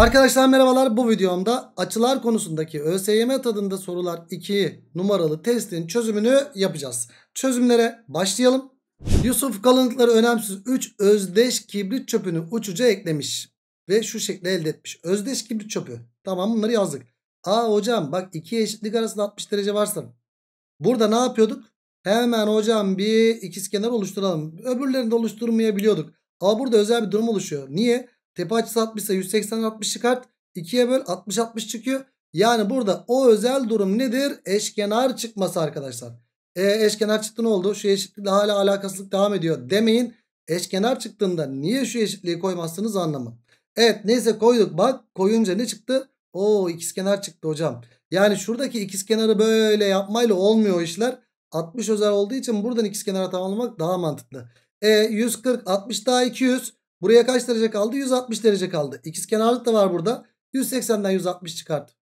Arkadaşlar merhabalar bu videomda açılar konusundaki ÖSYM tadında sorular 2 numaralı testin çözümünü yapacağız. Çözümlere başlayalım. Yusuf kalınlıkları önemsiz 3 özdeş kibrit çöpünü uçuca eklemiş ve şu şekilde elde etmiş. Özdeş kibrit çöpü. Tamam bunları yazdık. Aa hocam bak iki eşitlik arasında 60 derece varsa burada ne yapıyorduk? Hemen hocam bir ikizkenar oluşturalım. Öbürlerini de oluşturmayabiliyorduk. Ama burada özel bir durum oluşuyor. Niye? Tepe açısı 60 ise 180'den 60 çıkart. 2'ye böl 60 60 çıkıyor. Yani burada o özel durum nedir? Eşkenar çıkması arkadaşlar. E, eşkenar çıktı ne oldu? Şu eşitlikle hala alakasızlık devam ediyor demeyin. Eşkenar çıktığında niye şu eşitliği koymazsınız anlamı. Evet neyse koyduk bak koyunca ne çıktı? Oo ikizkenar çıktı hocam. Yani şuradaki ikizkenarı böyle yapmayla olmuyor işler. 60 özel olduğu için buradan ikizkenara tamamlamak daha mantıklı. E 140 60 daha 200. Buraya kaç derece kaldı? 160 derece kaldı. İkizkenarlık da var burada. 180'den 160 çıkart.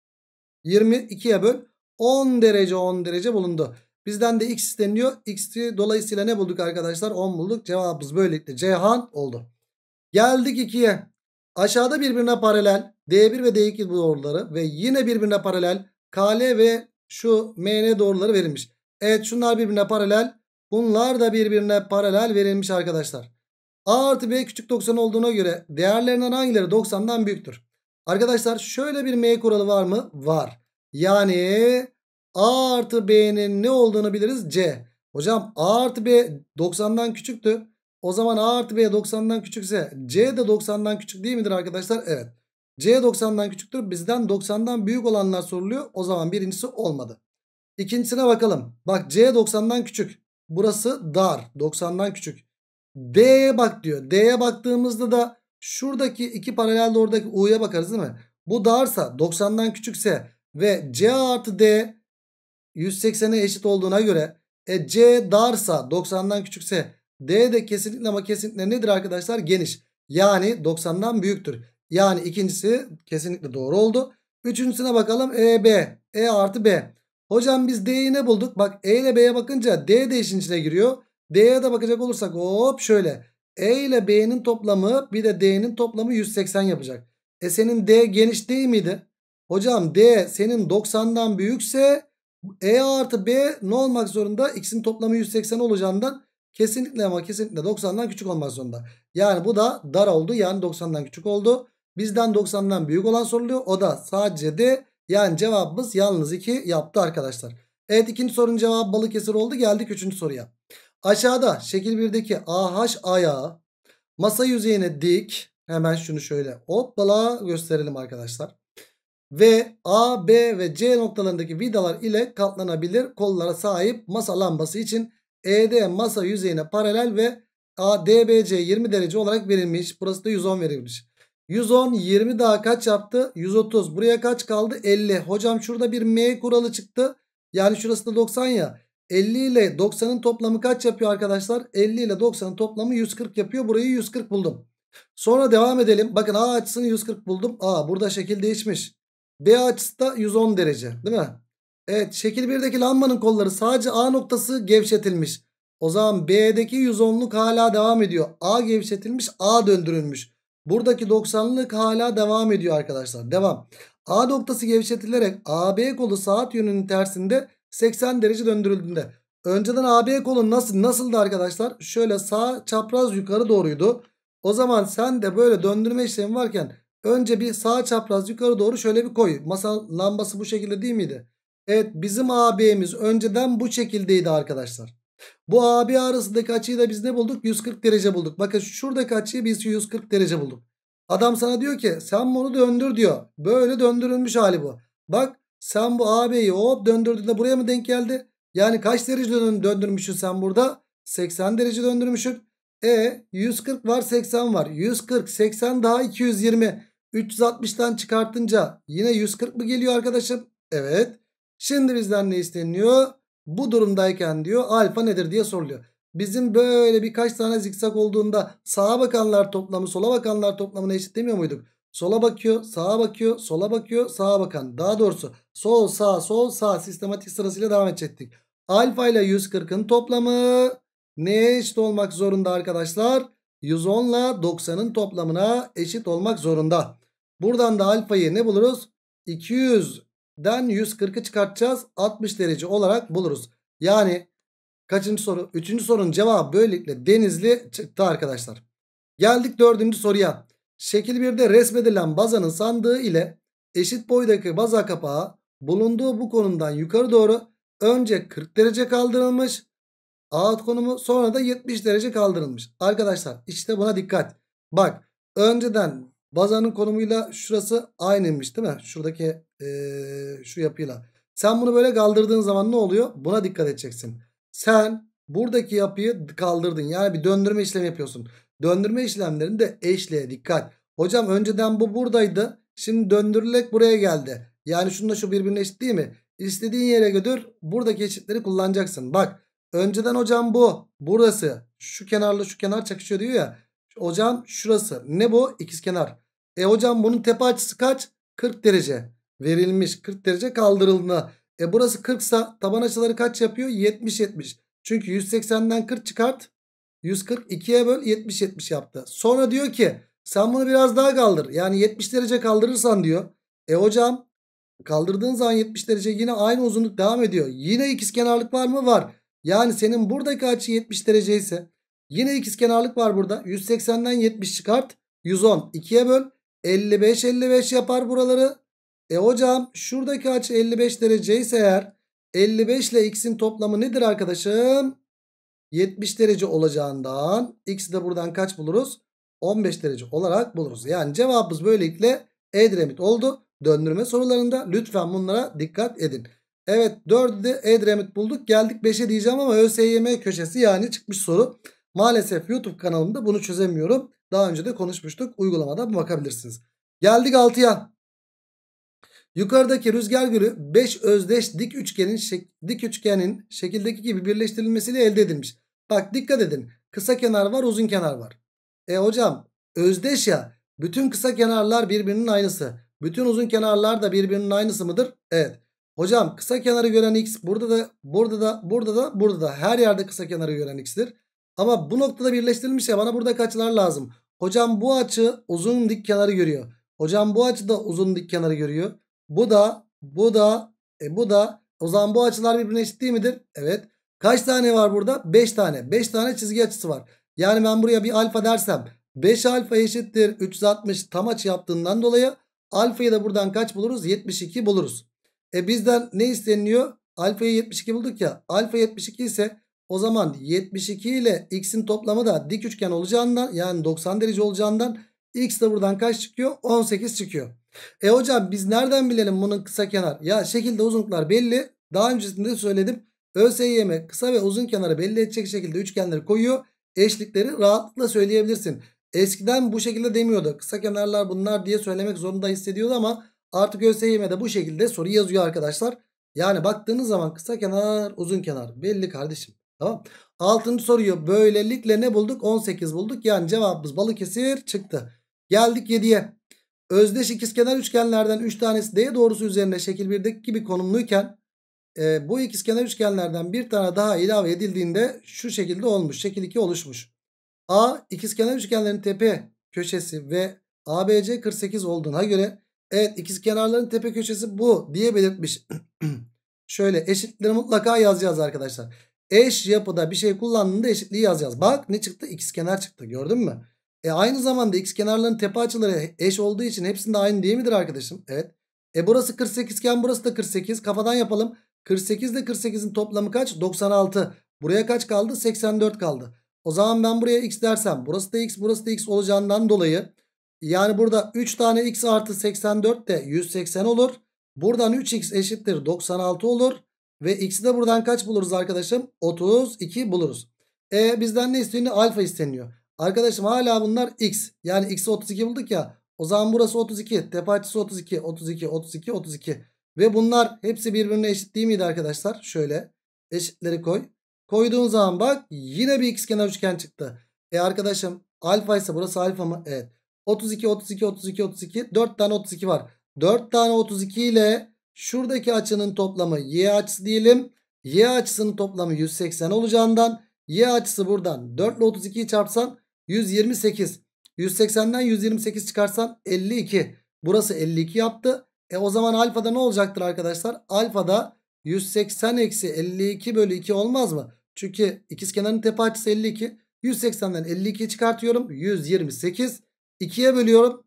22'ye böl. 10 derece 10 derece bulundu. Bizden de x isteniyor. X'i dolayısıyla ne bulduk arkadaşlar? 10 bulduk. Cevabımız böylelikle Ceyhan oldu. Geldik 2'ye. Aşağıda birbirine paralel D1 ve D2 doğruları ve yine birbirine paralel KL ve şu MN doğruları verilmiş. Evet şunlar birbirine paralel. Bunlar da birbirine paralel verilmiş arkadaşlar. A artı B küçük 90 olduğuna göre değerlerinden hangileri 90'dan büyüktür? Arkadaşlar şöyle bir M kuralı var mı? Var. Yani A artı B'nin ne olduğunu biliriz? C. Hocam A artı B 90'dan küçüktü. O zaman A artı B 90'dan küçükse C de 90'dan küçük değil midir arkadaşlar? Evet. C 90'dan küçüktür. Bizden 90'dan büyük olanlar soruluyor. O zaman birincisi olmadı. İkincisine bakalım. Bak C 90'dan küçük. Burası dar. 90'dan küçük. D'ye bak diyor. D'ye baktığımızda da şuradaki iki paralelde oradaki U'ya bakarız değil mi? Bu darsa 90'dan küçükse ve C artı D 180'e eşit olduğuna göre e, C darsa 90'dan küçükse D de kesinlikle ama kesinlikle nedir arkadaşlar? Geniş. Yani 90'dan büyüktür. Yani ikincisi kesinlikle doğru oldu. Üçüncüsüne bakalım. E, B. E artı B. Hocam biz D'yi ne bulduk? Bak E ile B'ye bakınca D de işin içine giriyor. D'ye de bakacak olursak hop şöyle. E ile B'nin toplamı bir de D'nin toplamı 180 yapacak. E senin D geniş değil miydi? Hocam D senin 90'dan büyükse E artı B ne olmak zorunda? X'in toplamı 180 olacağından kesinlikle ama kesinlikle 90'dan küçük olmak zorunda. Yani bu da dar oldu. Yani 90'dan küçük oldu. Bizden 90'dan büyük olan soruluyor. O da sadece D. Yani cevabımız yalnız 2 yaptı arkadaşlar. Evet ikinci sorunun cevabı Balıkesir oldu. Geldik üçüncü soruya. Aşağıda şekil 1'deki AH ayağı masa yüzeyine dik. Hemen şunu şöyle hoppala gösterelim arkadaşlar. Ve A, B ve C noktalarındaki vidalar ile katlanabilir kollara sahip masa lambası için ED masa yüzeyine paralel ve ADBC 20 derece olarak verilmiş. Burası da 110 verilmiş. 110 20 daha kaç yaptı? 130. Buraya kaç kaldı? 50. Hocam şurada bir M kuralı çıktı. Yani şurası da 90 ya. 50 ile 90'ın toplamı kaç yapıyor arkadaşlar? 50 ile 90'ın toplamı 140 yapıyor. Burayı 140 buldum. Sonra devam edelim. Bakın A açısını 140 buldum. A burada şekil değişmiş. B açısı da 110 derece değil mi? Evet şekil 1'deki lambanın kolları sadece A noktası gevşetilmiş. O zaman B'deki 110'luk hala devam ediyor. A gevşetilmiş A döndürülmüş. Buradaki 90'lık hala devam ediyor arkadaşlar. Devam. A noktası gevşetilerek AB kolu saat yönünün tersinde 80 derece döndürüldüğünde. Önceden AB kolun nasıl nasıldı arkadaşlar? Şöyle sağ çapraz yukarı doğruydu. O zaman sen de böyle döndürme işlemi varken önce bir sağ çapraz yukarı doğru şöyle bir koy. Masa lambası bu şekilde değil miydi? Evet bizim AB'miz önceden bu şekildeydi arkadaşlar. Bu AB arasındaki açıyı da biz ne bulduk? 140 derece bulduk. Bakın şuradaki açıyı biz 140 derece bulduk. Adam sana diyor ki sen bunu döndür diyor. Böyle döndürülmüş hali bu. Bak sen bu AB'yi hop döndürdüğünde buraya mı denk geldi? Yani kaç derece döndürmüşsün sen burada? 80 derece döndürmüşsün. E 140 var 80 var. 140 80 daha 220. 360'tan çıkartınca yine 140 mı geliyor arkadaşım? Evet. Şimdi bizden ne isteniyor? Bu durumdayken diyor alfa nedir diye soruluyor. Bizim böyle birkaç tane zikzak olduğunda sağa bakanlar toplamı sola bakanlar toplamına eşit demiyor muyduk? Sola bakıyor, sağa bakıyor, sola bakıyor, sağa bakan. Daha doğrusu sol, sağ, sol, sağ sistematik sırasıyla devam edecektik. Alfa ile 140'ın toplamı neye eşit olmak zorunda arkadaşlar? 110 ile 90'ın toplamına eşit olmak zorunda. Buradan da alfayı ne buluruz? 200'den 140'ı çıkartacağız. 60 derece olarak buluruz. Yani kaçıncı soru? Üçüncü sorunun cevabı böylelikle denizli çıktı arkadaşlar. Geldik dördüncü soruya. Şekil 1'de resmedilen bazanın sandığı ile eşit boydaki baza kapağı bulunduğu bu konumdan yukarı doğru önce 40 derece kaldırılmış. Ağıt konumu sonra da 70 derece kaldırılmış. Arkadaşlar işte buna dikkat. Bak önceden bazanın konumuyla şurası aynıymış değil mi? Şuradaki ee, şu yapıyla. Sen bunu böyle kaldırdığın zaman ne oluyor? Buna dikkat edeceksin. Sen buradaki yapıyı kaldırdın. Yani bir döndürme işlemi yapıyorsun. Döndürme işlemlerinde eşliğe dikkat. Hocam önceden bu buradaydı. Şimdi döndürülerek buraya geldi. Yani şununla şu birbirine eşit değil mi? İstediğin yere götür. Buradaki eşitleri kullanacaksın. Bak önceden hocam bu. Burası. Şu kenarla şu kenar çakışıyor diyor ya. Hocam şurası. Ne bu? İkizkenar. E hocam bunun tepe açısı kaç? 40 derece. Verilmiş. 40 derece kaldırıldığında. E burası 40 sa taban açıları kaç yapıyor? 70-70. Çünkü 180'den 40 çıkart. 142'ye böl 70 70 yaptı. Sonra diyor ki sen bunu biraz daha kaldır. Yani 70 derece kaldırırsan diyor. E hocam kaldırdığın zaman 70 derece yine aynı uzunluk devam ediyor. Yine ikizkenarlık var mı? Var. Yani senin buradaki açı 70 derece ise yine ikizkenarlık var burada. 180'den 70 çıkart. 110 2'ye böl. 55 55 yapar buraları. E hocam şuradaki açı 55 derece ise eğer 55 ile x'in toplamı nedir arkadaşım? 70 derece olacağından x'i de buradan kaç buluruz? 15 derece olarak buluruz. Yani cevabımız böylelikle Edremit oldu. Döndürme sorularında lütfen bunlara dikkat edin. Evet 4'ü de Edremit bulduk. Geldik 5'e diyeceğim ama ÖSYM köşesi yani çıkmış soru. Maalesef YouTube kanalımda bunu çözemiyorum. Daha önce de konuşmuştuk. Uygulamada bakabilirsiniz. Geldik 6'ya. Yukarıdaki rüzgar gülü 5 özdeş dik üçgenin şek dik üçgenin şekildeki gibi birleştirilmesiyle elde edilmiş. Bak dikkat edin. Kısa kenar var, uzun kenar var. E hocam özdeş ya. Bütün kısa kenarlar birbirinin aynısı. Bütün uzun kenarlar da birbirinin aynısı mıdır? Evet. Hocam kısa kenarı gören x burada da burada da burada da burada da her yerde kısa kenarı gören x'tir. Ama bu noktada birleştirilmiş ya bana burada kaçlar lazım. Hocam bu açı uzun dik kenarı görüyor. Hocam bu açı da uzun dik kenarı görüyor. Bu da bu da e bu da o zaman bu açılar birbirine eşit değil midir? Evet. Kaç tane var burada? 5 tane. 5 tane çizgi açısı var. Yani ben buraya bir alfa dersem 5 alfa eşittir 360 tam açı yaptığından dolayı alfayı da buradan kaç buluruz? 72 buluruz. E bizden ne isteniliyor? Alfayı 72 bulduk ya. Alfa 72 ise o zaman 72 ile x'in toplamı da dik üçgen olacağından yani 90 derece olacağından X de buradan kaç çıkıyor? 18 çıkıyor. E hocam biz nereden bilelim bunun kısa kenar? Ya şekilde uzunluklar belli. Daha öncesinde söyledim. ÖSYM kısa ve uzun kenarı belli edecek şekilde üçgenleri koyuyor. Eşlikleri rahatlıkla söyleyebilirsin. Eskiden bu şekilde demiyordu. Kısa kenarlar bunlar diye söylemek zorunda hissediyordu ama artık ÖSYM'de bu şekilde soru yazıyor arkadaşlar. Yani baktığınız zaman kısa kenar uzun kenar belli kardeşim. Tamam. Altıncı soruyu böylelikle ne bulduk? 18 bulduk. Yani cevabımız Balıkesir çıktı. Geldik 7'ye. Özdeş ikizkenar üçgenlerden 3 tanesi D doğrusu üzerine şekil 1'deki gibi konumluyken e, bu ikizkenar üçgenlerden bir tane daha ilave edildiğinde şu şekilde olmuş. Şekil 2 oluşmuş. A ikizkenar üçgenlerin tepe köşesi ve ABC 48 olduğuna göre evet ikizkenarların tepe köşesi bu diye belirtmiş. Şöyle eşitleri mutlaka yazacağız arkadaşlar. Eş yapıda bir şey kullandığında eşitliği yazacağız. Bak ne çıktı? İkizkenar çıktı. Gördün mü? E aynı zamanda x kenarlarının tepe açıları eş olduğu için hepsinde aynı değil midir arkadaşım? Evet. E burası 48 iken burası da 48. Kafadan yapalım. 48 ile 48'in toplamı kaç? 96. Buraya kaç kaldı? 84 kaldı. O zaman ben buraya x dersem burası da x burası da x olacağından dolayı yani burada 3 tane x artı 84 de 180 olur. Buradan 3x eşittir 96 olur. Ve x'i de buradan kaç buluruz arkadaşım? 32 buluruz. E bizden ne isteniyor? Alfa isteniyor. Arkadaşım hala bunlar x. Yani x'i 32 bulduk ya. O zaman burası 32. Tepe açısı 32. 32, 32, 32. Ve bunlar hepsi birbirine eşit değil miydi arkadaşlar? Şöyle eşitleri koy. Koyduğun zaman bak yine bir x kenar üçgen çıktı. E arkadaşım alfa ise burası alfa mı? Evet. 32, 32, 32, 32. 4 tane 32 var. 4 tane 32 ile şuradaki açının toplamı y açısı diyelim. Y açısının toplamı 180 olacağından y açısı buradan 4 ile 32'yi çarpsan 128. 180'den 128 çıkarsan 52. Burası 52 yaptı. E o zaman alfada ne olacaktır arkadaşlar? Alfada 180 eksi 52 bölü 2 olmaz mı? Çünkü ikizkenarın tepe açısı 52. 180'den 52 çıkartıyorum. 128. 2'ye bölüyorum.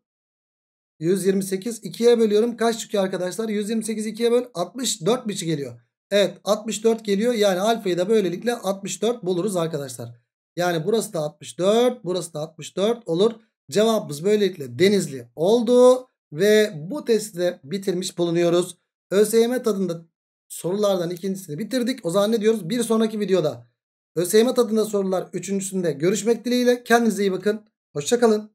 128 2'ye bölüyorum. Kaç çıkıyor arkadaşlar? 128 2'ye böl 64 biçi geliyor. Evet 64 geliyor. Yani alfayı da böylelikle 64 buluruz arkadaşlar. Yani burası da 64 burası da 64 olur. Cevabımız böylelikle denizli oldu. Ve bu testi de bitirmiş bulunuyoruz. ÖSYM tadında sorulardan ikincisini bitirdik. O zaman ne diyoruz? Bir sonraki videoda ÖSYM tadında sorular üçüncüsünde görüşmek dileğiyle. Kendinize iyi bakın. Hoşçakalın.